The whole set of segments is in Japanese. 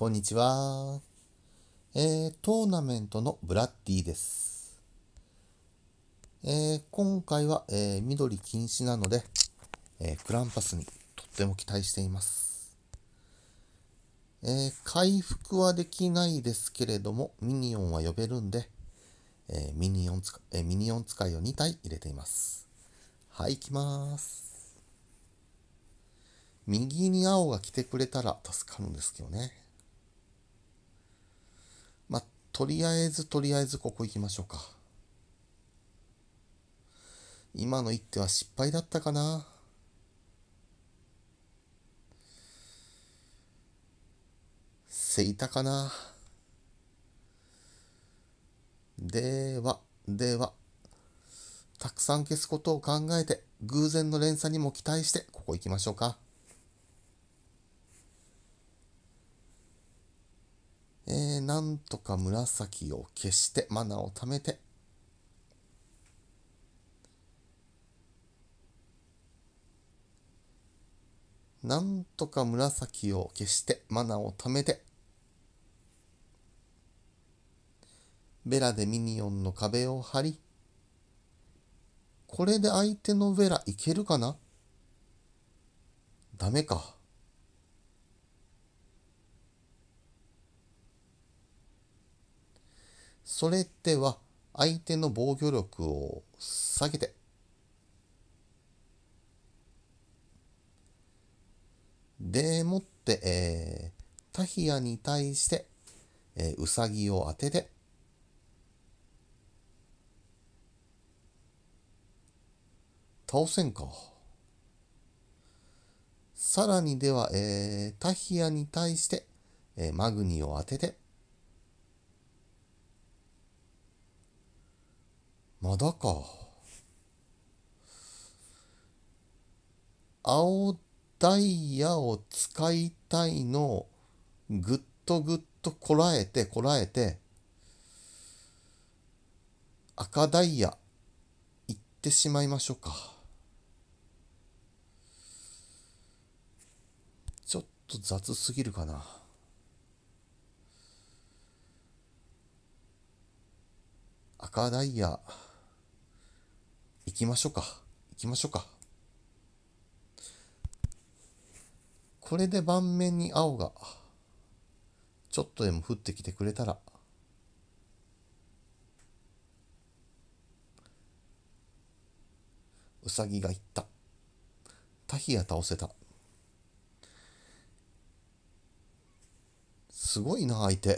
こんにちは。えー、トーナメントのブラッディです。えー、今回は、えー、緑禁止なので、えー、クランパスにとっても期待しています。えー、回復はできないですけれども、ミニオンは呼べるんで、えー、ミニオン使、えー、ミニオン使いを2体入れています。はい、行きます。右に青が来てくれたら助かるんですけどね。とりあえずとりあえずここ行きましょうか今の一手は失敗だったかなせいたかなではではたくさん消すことを考えて偶然の連鎖にも期待してここ行きましょうか。なんとか紫を消してマナを貯めてなんとか紫を消してマナを貯めてベラでミニオンの壁を張りこれで相手のベラいけるかなダメか。それでは相手の防御力を下げてでもって、えー、タヒヤに対して、えー、ウサギを当てて倒せんか。さらにでは、えー、タヒヤに対して、えー、マグニを当てて、まだか青ダイヤを使いたいのをぐっとぐっとこらえてこらえて赤ダイヤ行ってしまいましょうかちょっと雑すぎるかな赤ダイヤ行きましょうか。行きましょうか。これで盤面に青が、ちょっとでも降ってきてくれたら、ウサギが行った。タヒヤ倒せた。すごいな、相手。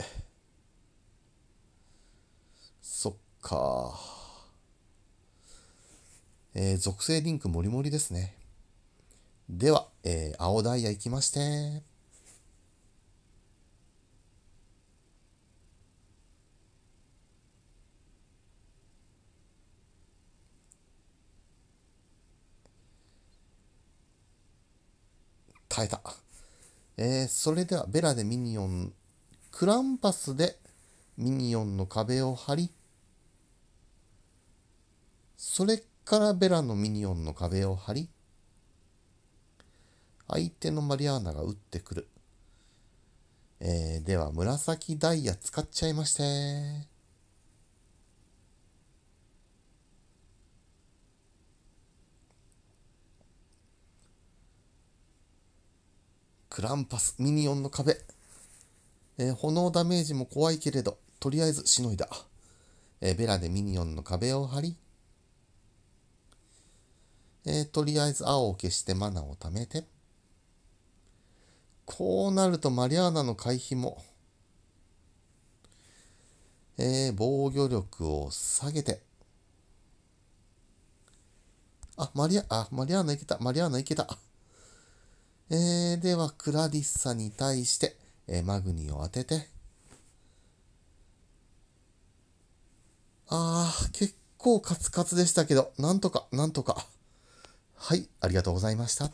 そっかえー、属性リンクもりもりですね。では、えー、青ダイヤいきまして。耐えた。えー、それではベラでミニオン、クランパスでミニオンの壁を張り、それからベラのミニオンの壁を張り、相手のマリアーナが打ってくる。えー、では、紫ダイヤ使っちゃいまして。クランパス、ミニオンの壁。えー、炎ダメージも怖いけれど、とりあえずしのいだ。えー、ベラでミニオンの壁を張り、えー、とりあえず青を消してマナを貯めて。こうなるとマリアーナの回避も、えー、防御力を下げて。あ、マリア、あ、マリアーナいけた、マリアーナいけた。えー、では、クラディッサに対して、えー、マグニを当てて。あー、結構カツカツでしたけど、なんとか、なんとか。はい、ありがとうございました。